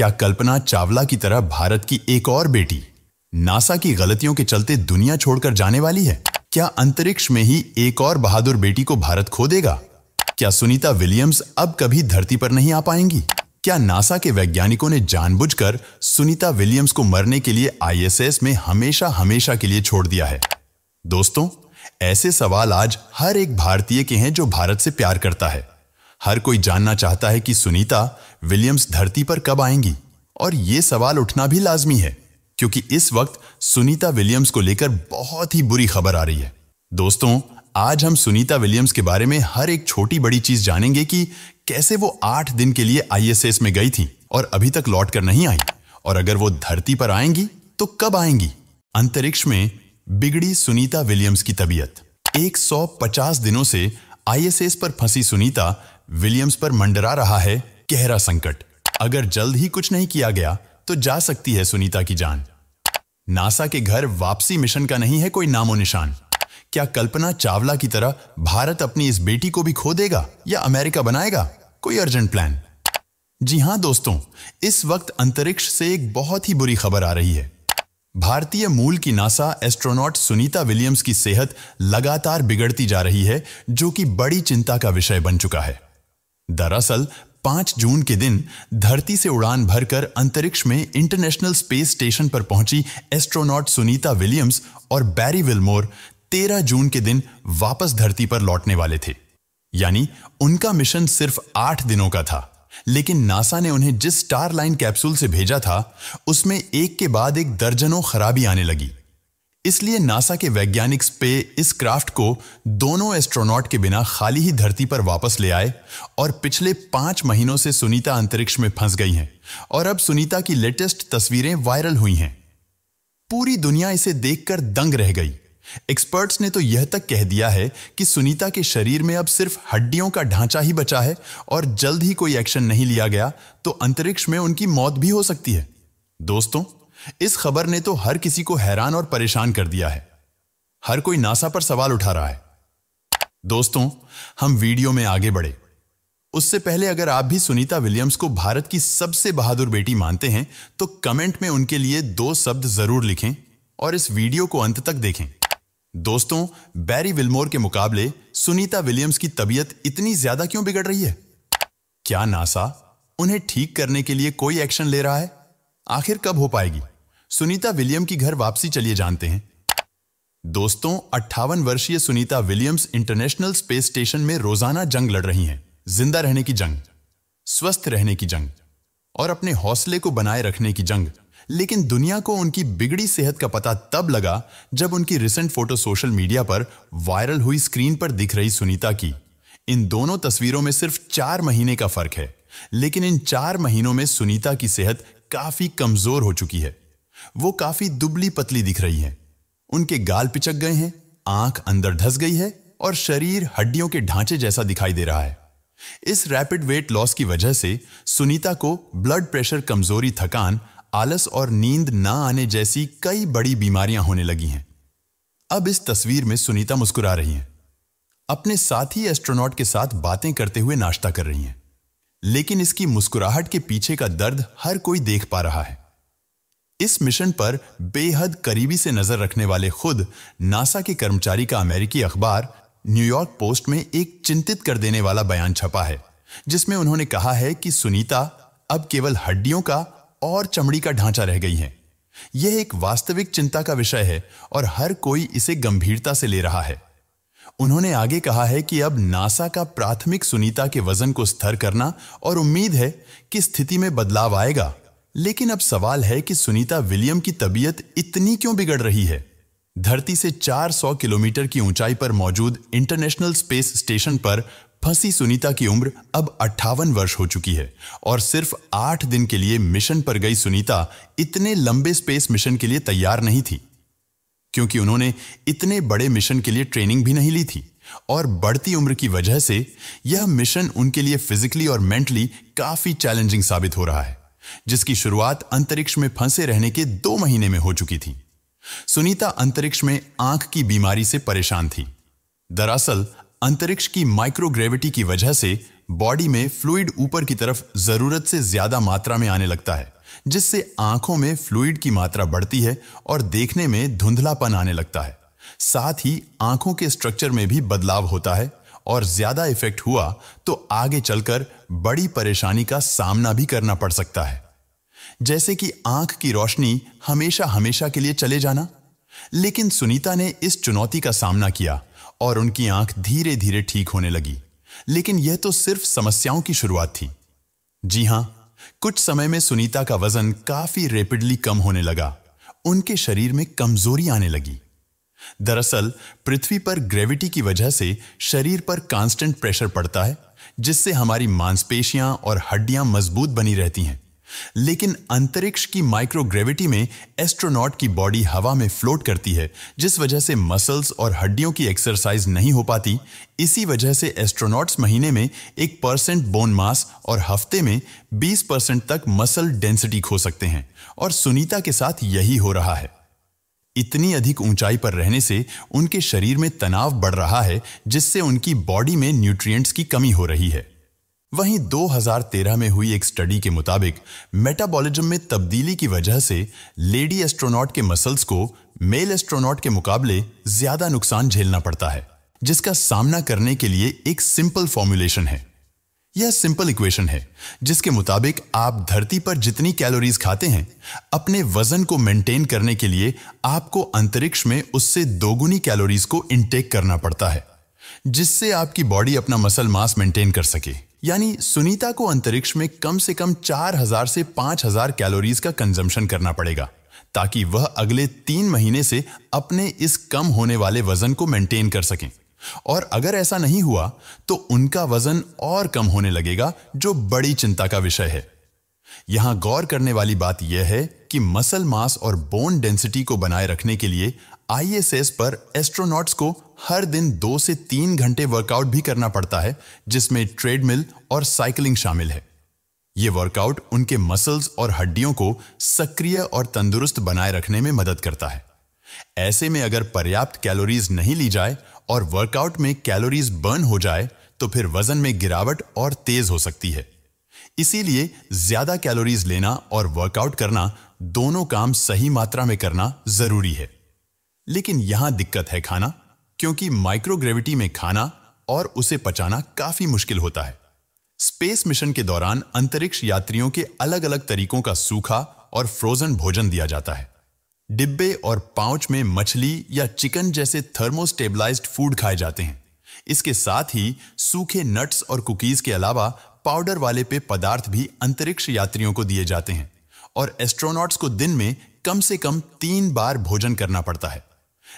क्या कल्पना चावला की तरह भारत की एक और बेटी नासा की गलतियों के चलते दुनिया छोड़कर जाने वाली है क्या अंतरिक्ष में ही एक और बहादुर बेटी को भारत खो देगा क्या सुनीता विलियम्स अब कभी धरती पर नहीं आ पाएंगी क्या नासा के वैज्ञानिकों ने जानबूझकर सुनीता विलियम्स को मरने के लिए आईएसएस में हमेशा हमेशा के लिए छोड़ दिया है दोस्तों ऐसे सवाल आज हर एक भारतीय के हैं जो भारत से प्यार करता है हर कोई जानना चाहता है कि सुनीता विलियम्स धरती पर कब आएंगी और ये सवाल उठना भी लाजमी है क्योंकि इस वक्त सुनीता विलियम्स को लेकर बहुत ही बुरी खबर आ रही है दोस्तों आज हम सुनीता विलियम्स के बारे में हर एक छोटी बड़ी चीज जानेंगे कि कैसे वो आठ दिन के लिए आईएसएस में गई थी और अभी तक लौट कर नहीं आई और अगर वो धरती पर आएंगी तो कब आएंगी अंतरिक्ष में बिगड़ी सुनीता विलियम्स की तबीयत 150 दिनों से आईएसएस पर फंसी सुनीता विलियम्स पर मंडरा रहा है गहरा संकट अगर जल्द ही कुछ नहीं किया गया तो जा सकती है सुनीता की जान नासा के घर वापसी मिशन का नहीं है कोई नामो निशान क्या कल्पना चावला की तरह भारत अपनी इस बेटी को भी खो देगा या अमेरिका बनाएगा कोई अर्जेंट प्लान जी हां दोस्तों इस वक्त अंतरिक्ष से एक बहुत ही बुरी खबर आ रही है भारतीय मूल की नासा एस्ट्रोनॉट सुनीता विलियम्स की सेहत लगातार बिगड़ती जा रही है जो कि बड़ी चिंता का विषय बन चुका है दरअसल 5 जून के दिन धरती से उड़ान भरकर अंतरिक्ष में इंटरनेशनल स्पेस स्टेशन पर पहुंची एस्ट्रोनॉट सुनीता विलियम्स और बैरी विलमोर 13 जून के दिन वापस धरती पर लौटने वाले थे यानी उनका मिशन सिर्फ आठ दिनों का था लेकिन नासा ने उन्हें जिस स्टारलाइन कैप्सूल से भेजा था उसमें एक के बाद एक दर्जनों खराबी आने लगी इसलिए नासा के वैज्ञानिक स्पे इस क्राफ्ट को दोनों एस्ट्रोनॉट के बिना खाली ही धरती पर वापस ले आए और पिछले पांच महीनों से सुनीता अंतरिक्ष में फंस गई हैं और अब सुनीता की लेटेस्ट तस्वीरें वायरल हुई हैं पूरी दुनिया इसे देखकर दंग रह गई एक्सपर्ट्स ने तो यह तक कह दिया है कि सुनीता के शरीर में अब सिर्फ हड्डियों का ढांचा ही बचा है और जल्द ही कोई एक्शन नहीं लिया गया तो अंतरिक्ष में उनकी मौत भी हो सकती है दोस्तों इस खबर ने तो हर किसी को हैरान और परेशान कर दिया है हर कोई नासा पर सवाल उठा रहा है दोस्तों हम वीडियो में आगे बढ़े उससे पहले अगर आप भी सुनीता विलियम्स को भारत की सबसे बहादुर बेटी मानते हैं तो कमेंट में उनके लिए दो शब्द जरूर लिखें और इस वीडियो को अंत तक देखें दोस्तों बैरी विलमोर के मुकाबले सुनीता विलियम्स की तबीयत इतनी ज्यादा क्यों बिगड़ रही है क्या नासा उन्हें ठीक करने के लिए कोई एक्शन ले रहा है आखिर कब हो पाएगी सुनीता विलियम की घर वापसी चलिए जानते हैं दोस्तों अट्ठावन वर्षीय Sunita Williams international space station में रोजाना जंग लड़ रही हैं जिंदा रहने की जंग स्वस्थ रहने की जंग और अपने हौसले को बनाए रखने की जंग लेकिन दुनिया को उनकी बिगड़ी सेहत का पता तब लगा जब उनकी रिसेंट फोटो सोशल मीडिया पर वायरल हुई स्क्रीन पर दिख रही सुनीता की इन दोनों तस्वीरों में सिर्फ चार महीने का फर्क है लेकिन इन चार महीनों में सुनीता की सेहत काफी कमजोर हो चुकी है वो काफी दुबली पतली दिख रही हैं। उनके गाल पिचक गए हैं आंख अंदर धस गई है और शरीर हड्डियों के ढांचे जैसा दिखाई दे रहा है इस रैपिड वेट लॉस की वजह से सुनीता को ब्लड प्रेशर कमजोरी थकान आलस और नींद ना आने जैसी कई बड़ी बीमारियां होने लगी हैं अब इस तस्वीर में सुनीता मुस्कुरा रही हैं अपने साथी एस्ट्रोनॉट के साथ बातें करते हुए नाश्ता कर रही हैं लेकिन इसकी मुस्कुराहट के पीछे का दर्द हर कोई देख पा रहा है इस मिशन पर बेहद करीबी से नजर रखने वाले खुद नासा के कर्मचारी का अमेरिकी अखबार न्यूयॉर्क पोस्ट में एक चिंतित कर देने वाला बयान छपा है जिसमें उन्होंने कहा है कि सुनीता अब केवल हड्डियों का और चमड़ी का ढांचा रह गई है यह एक वास्तविक चिंता का विषय है और हर कोई इसे गंभीरता से ले रहा है उन्होंने आगे कहा है कि अब नासा का प्राथमिक सुनीता के वजन को स्थिर करना और उम्मीद है कि स्थिति में बदलाव आएगा लेकिन अब सवाल है कि सुनीता विलियम की तबीयत इतनी क्यों बिगड़ रही है धरती से 400 किलोमीटर की ऊंचाई पर मौजूद इंटरनेशनल स्पेस स्टेशन पर फंसी सुनीता की उम्र अब अट्ठावन वर्ष हो चुकी है और सिर्फ आठ दिन के लिए मिशन पर गई सुनीता इतने लंबे स्पेस मिशन के लिए तैयार नहीं थी क्योंकि उन्होंने इतने बड़े मिशन के लिए ट्रेनिंग भी नहीं ली थी और बढ़ती उम्र की वजह से यह मिशन उनके लिए फिजिकली और मेंटली काफी चैलेंजिंग साबित हो रहा है जिसकी शुरुआत अंतरिक्ष में फंसे रहने के दो महीने में हो चुकी थी सुनीता अंतरिक्ष में आंख की बीमारी से परेशान थी दरअसल अंतरिक्ष की माइक्रोग्रेविटी की वजह से बॉडी में फ्लूइड ऊपर की तरफ जरूरत से ज्यादा मात्रा में आने लगता है जिससे आंखों में फ्लूइड की मात्रा बढ़ती है और देखने में धुंधलापन आने लगता है साथ ही आंखों के स्ट्रक्चर में भी बदलाव होता है और ज्यादा इफेक्ट हुआ तो आगे चलकर बड़ी परेशानी का सामना भी करना पड़ सकता है जैसे कि आंख की रोशनी हमेशा हमेशा के लिए चले जाना लेकिन सुनीता ने इस चुनौती का सामना किया और उनकी आंख धीरे धीरे ठीक होने लगी लेकिन यह तो सिर्फ समस्याओं की शुरुआत थी जी हां कुछ समय में सुनीता का वजन काफी रेपिडली कम होने लगा उनके शरीर में कमजोरी आने लगी दरअसल पृथ्वी पर ग्रेविटी की वजह से शरीर पर कांस्टेंट प्रेशर पड़ता है जिससे हमारी मांसपेशियां और हड्डियां मजबूत बनी रहती हैं लेकिन अंतरिक्ष की माइक्रोग्रेविटी में एस्ट्रोनॉट की बॉडी हवा में फ्लोट करती है जिस वजह से मसल्स और हड्डियों की एक्सरसाइज नहीं हो पाती इसी वजह से एस्ट्रोनॉट्स महीने में एक परसेंट बोन मास और हफ्ते में 20 परसेंट तक मसल डेंसिटी खो सकते हैं और सुनीता के साथ यही हो रहा है इतनी अधिक ऊंचाई पर रहने से उनके शरीर में तनाव बढ़ रहा है जिससे उनकी बॉडी में न्यूट्रिएंट्स की कमी हो रही है वहीं 2013 में हुई एक स्टडी के मुताबिक मेटाबॉलिज्म में तब्दीली की वजह से लेडी एस्ट्रोनॉट के मसल्स को मेल एस्ट्रोनॉट के मुकाबले ज्यादा नुकसान झेलना पड़ता है जिसका सामना करने के लिए एक सिंपल फॉर्मुलेशन है यह सिंपल इक्वेशन है जिसके मुताबिक आप धरती पर जितनी कैलोरीज खाते हैं अपने वजन को मेंटेन करने के लिए आपको अंतरिक्ष में उससे दोगुनी कैलोरीज को इनटेक करना पड़ता है जिससे आपकी बॉडी अपना मसल मास मेंटेन कर सके यानी सुनीता को अंतरिक्ष में कम से कम 4000 से 5000 कैलोरीज का कंजम्पशन करना पड़ेगा ताकि वह अगले तीन महीने से अपने इस कम होने वाले वजन को मेंटेन कर सकें और अगर ऐसा नहीं हुआ तो उनका वजन और कम होने लगेगा जो बड़ी चिंता का विषय है यहां गौर करने वाली बात यह है कि मसल मास और बोन डेंसिटी को बनाए रखने के लिए आईएसएस पर एस्ट्रोनॉट्स को हर दिन दो से तीन घंटे वर्कआउट भी करना पड़ता है जिसमें ट्रेडमिल और साइकिलिंग शामिल है यह वर्कआउट उनके मसल्स और हड्डियों को सक्रिय और तंदुरुस्त बनाए रखने में मदद करता है ऐसे में अगर पर्याप्त कैलोरीज नहीं ली जाए और वर्कआउट में कैलोरीज बर्न हो जाए तो फिर वजन में गिरावट और तेज हो सकती है इसीलिए ज्यादा कैलोरीज लेना और वर्कआउट करना दोनों काम सही मात्रा में करना जरूरी है लेकिन यहां दिक्कत है खाना क्योंकि माइक्रोग्रेविटी में खाना और उसे पचाना काफी मुश्किल होता है स्पेस मिशन के दौरान अंतरिक्ष यात्रियों के अलग अलग तरीकों का सूखा और फ्रोजन भोजन दिया जाता है डिब्बे और पाउच में मछली या चिकन जैसे थर्मोस्टेबलाइज्ड फूड खाए जाते हैं इसके साथ ही सूखे नट्स और कुकीज के अलावा पाउडर वाले पे पदार्थ भी अंतरिक्ष यात्रियों को दिए जाते हैं और एस्ट्रोनॉट्स को दिन में कम से कम तीन बार भोजन करना पड़ता है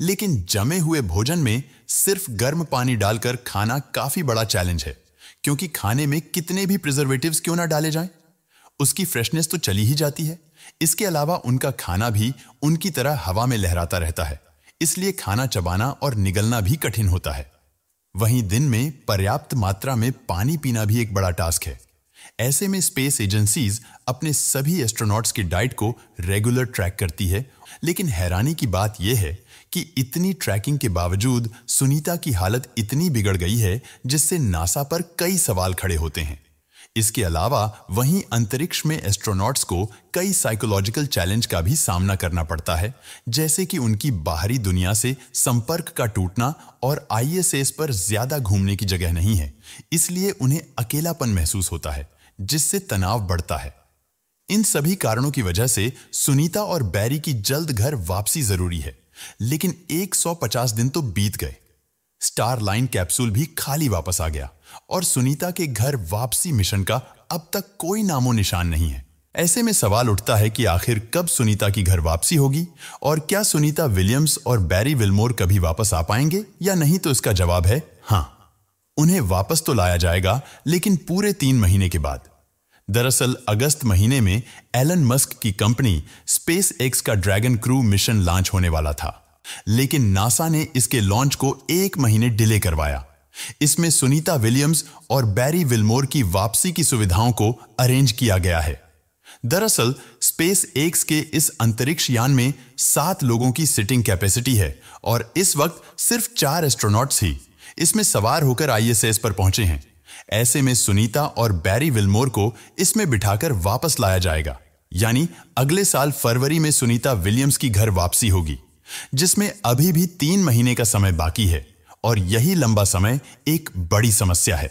लेकिन जमे हुए भोजन में सिर्फ गर्म पानी डालकर खाना काफी बड़ा चैलेंज है क्योंकि खाने में कितने भी प्रिजर्वेटिव क्यों ना डाले जाएं उसकी फ्रेशनेस तो चली ही जाती है इसके अलावा उनका खाना भी उनकी तरह हवा में लहराता रहता है इसलिए खाना चबाना और निगलना भी कठिन होता है वहीं दिन में पर्याप्त मात्रा में पानी पीना भी एक बड़ा टास्क है ऐसे में स्पेस एजेंसीज अपने सभी एस्ट्रोनॉट्स की डाइट को रेगुलर ट्रैक करती है लेकिन हैरानी की बात यह है कि इतनी ट्रैकिंग के बावजूद सुनीता की हालत इतनी बिगड़ गई है जिससे नासा पर कई सवाल खड़े होते हैं इसके अलावा वहीं अंतरिक्ष में एस्ट्रोनॉट्स को कई साइकोलॉजिकल चैलेंज का भी सामना करना पड़ता है जैसे कि उनकी बाहरी दुनिया से संपर्क का टूटना और आईएसएस पर ज्यादा घूमने की जगह नहीं है इसलिए उन्हें अकेलापन महसूस होता है जिससे तनाव बढ़ता है इन सभी कारणों की वजह से सुनीता और बैरी की जल्द घर वापसी जरूरी है लेकिन 150 दिन तो बीत गए स्टार लाइन कैप्सूल भी खाली वापस आ गया और सुनीता के घर वापसी मिशन का अब तक कोई नामो निशान नहीं है ऐसे में सवाल उठता है कि आखिर कब सुनीता की घर वापसी होगी और क्या सुनीता विलियम्स और बैरी विलमोर कभी वापस आ पाएंगे या नहीं तो इसका जवाब है हाँ उन्हें वापस तो लाया जाएगा लेकिन पूरे तीन महीने के बाद दरअसल अगस्त महीने में एलन मस्क की कंपनी स्पेस एक्स का ड्रैगन क्रू मिशन लॉन्च होने वाला था लेकिन नासा ने इसके लॉन्च को एक महीने डिले करवाया इसमें सुनीता विलियम्स और बैरी विलमोर की वापसी की सुविधाओं को अरेंज किया गया है दरअसल स्पेस एक्स के इस अंतरिक्ष यान में सात लोगों की सिटिंग कैपेसिटी है और इस वक्त सिर्फ चार एस्ट्रोनॉट्स ही इसमें सवार होकर आईएसएस पर पहुंचे हैं ऐसे में सुनीता और बैरी विलमोर को इसमें बिठाकर वापस लाया जाएगा यानी अगले साल फरवरी में सुनीता विलियम्स की घर वापसी होगी जिसमें अभी भी तीन महीने का समय बाकी है और यही लंबा समय एक बड़ी समस्या है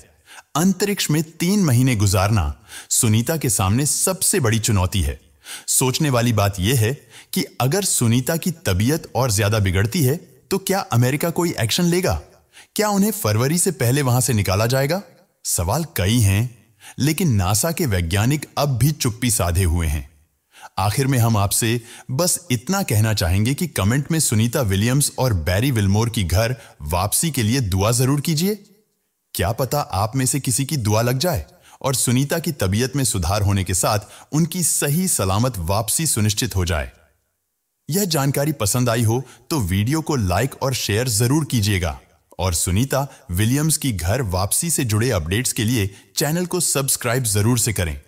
अंतरिक्ष में तीन महीने गुजारना सुनीता के सामने सबसे बड़ी चुनौती है सोचने वाली बात यह है कि अगर सुनीता की तबीयत और ज्यादा बिगड़ती है तो क्या अमेरिका कोई एक्शन लेगा क्या उन्हें फरवरी से पहले वहां से निकाला जाएगा सवाल कई हैं लेकिन नासा के वैज्ञानिक अब भी चुप्पी साधे हुए हैं आखिर में हम आपसे बस इतना कहना चाहेंगे कि कमेंट में सुनीता विलियम्स और बैरी विलमोर की घर वापसी के लिए दुआ जरूर कीजिए क्या पता आप में से किसी की दुआ लग जाए और सुनीता की तबीयत में सुधार होने के साथ उनकी सही सलामत वापसी सुनिश्चित हो जाए यह जानकारी पसंद आई हो तो वीडियो को लाइक और शेयर जरूर कीजिएगा और सुनीता विलियम्स की घर वापसी से जुड़े अपडेट्स के लिए चैनल को सब्सक्राइब जरूर से करें